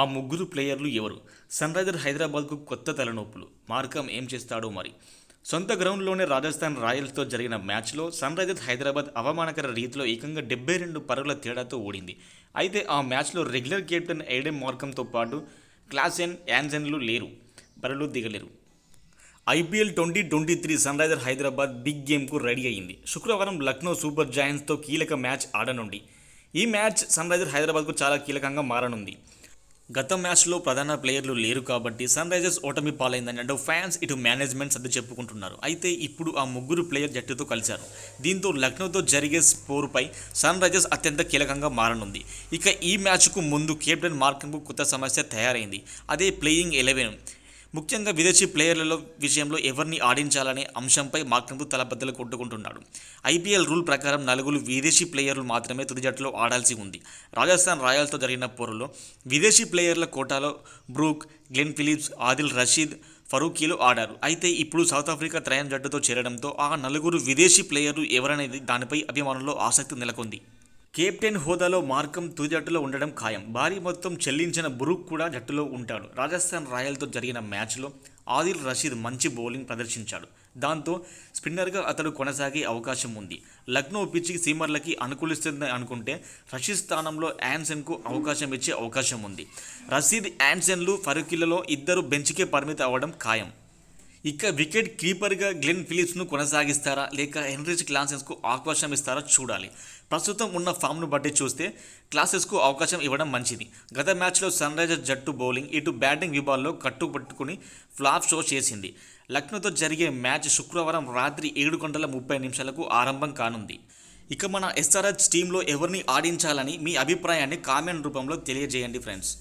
ఆ ముగ్గురు ప్లేయర్లు ఎవరు సన్ రైజర్ హైదరాబాద్కు కొత్త తలనొప్పులు మార్కం ఏం చేస్తాడో మరి సొంత గ్రౌండ్లోనే రాజస్థాన్ రాయల్స్తో జరిగిన మ్యాచ్లో సన్ రైజర్స్ హైదరాబాద్ అవమానకర రీతిలో ఏకంగా డెబ్బై రెండు పరుగుల తేడాతో ఓడింది అయితే ఆ మ్యాచ్లో రెగ్యులర్ కెప్టెన్ ఎయిడెం మార్కంతో పాటు క్లాసెన్ యాన్సెన్లు లేరు బరిలో దిగలేరు IPL twenty twenty three sunriser Hyderabad big గేమ్కు రెడీ అయ్యింది శుక్రవారం లక్నో సూపర్ జాయింట్స్తో కీలక మ్యాచ్ ఆడనుండి ఈ మ్యాచ్ సన్ రైజర్ హైదరాబాద్కు చాలా కీలకంగా మారనుంది గత మ్యాచ్లో ప్రధాన ప్లేయర్లు లేరు కాబట్టి సన్ రైజర్స్ ఓటమి పాలైందని అంటే ఫ్యాన్స్ ఇటు మేనేజ్మెంట్స్ సర్ది చెప్పుకుంటున్నారు అయితే ఇప్పుడు ఆ ముగ్గురు ప్లేయర్ జట్టుతో కలిశారు దీంతో లక్నోతో జరిగే స్పోర్పై సన్ రైజర్స్ అత్యంత కీలకంగా మారనుంది ఇక ఈ మ్యాచ్కు ముందు కెప్టెన్ మార్కింగ్కు కొత్త సమస్య తయారైంది అదే ప్లేయింగ్ ఎలెవెన్ ముఖ్యంగా విదేశీ ప్లేయర్లలో విషయంలో ఎవరిని ఆడించాలనే అంశంపై తల తలబద్దలు కొట్టుకుంటున్నాడు ఐపీఎల్ రూల్ ప్రకారం నలుగురు విదేశీ ప్లేయర్లు మాత్రమే తుది జట్టులో ఆడాల్సి ఉంది రాజస్థాన్ రాయల్స్తో జరిగిన పోరులో విదేశీ ప్లేయర్ల కోటాలో Brook Glenn Phillips Adil Rashid ఫరూకీలు ఆడారు అయితే ఇప్పుడు సౌత్ ఆఫ్రికా త్రయం జట్టుతో చేరడంతో ఆ నలుగురు విదేశీ ప్లేయర్లు ఎవరనేది దానిపై అభిమానుల్లో ఆసక్తి నెలకొంది కెప్టెన్ హోదాలో మార్కం తుది జట్టులో ఉండడం ఖాయం భారీ మొత్తం చెల్లించిన బురుక్ కూడా జట్టులో ఉంటాడు రాజస్థాన్ రాయల్తో జరిగిన మ్యాచ్లో ఆదిల్ రషీద్ మంచి బౌలింగ్ ప్రదర్శించాడు దాంతో స్పిన్నర్గా అతడు కొనసాగే అవకాశం ఉంది లక్నో పిచ్చి సీమర్లకి అనుకూలిస్తుంది అనుకుంటే రషీద్ స్థానంలో యాన్సన్కు అవకాశం ఇచ్చే అవకాశం ఉంది రషీద్ యాన్సన్లు ఫరూకిలలో ఇద్దరు బెంచ్కే పరిమితి అవ్వడం ఖాయం ఇక వికెట్ కీపర్గా గ్లెన్ ఫిలిప్స్ను కొనసాగిస్తారా లేక హెన్రిచ్ క్లాసెస్కు అవకాశం ఇస్తారా చూడాలి ప్రస్తుతం ఉన్న ఫామ్ను బట్టి చూస్తే క్లాసెస్కు అవకాశం ఇవ్వడం మంచిది గత మ్యాచ్లో సన్ రైజర్స్ జట్టు బౌలింగ్ ఇటు బ్యాటింగ్ విభాగంలో కట్టుబట్టుకుని ఫ్లాప్ షో చేసింది లక్నోతో జరిగే మ్యాచ్ శుక్రవారం రాత్రి ఏడు గంటల ముప్పై నిమిషాలకు ఆరంభం కానుంది ఇక మన ఎస్ఆర్హెచ్ టీంలో ఎవరిని ఆడించాలని మీ అభిప్రాయాన్ని కామెంట్ రూపంలో తెలియజేయండి ఫ్రెండ్స్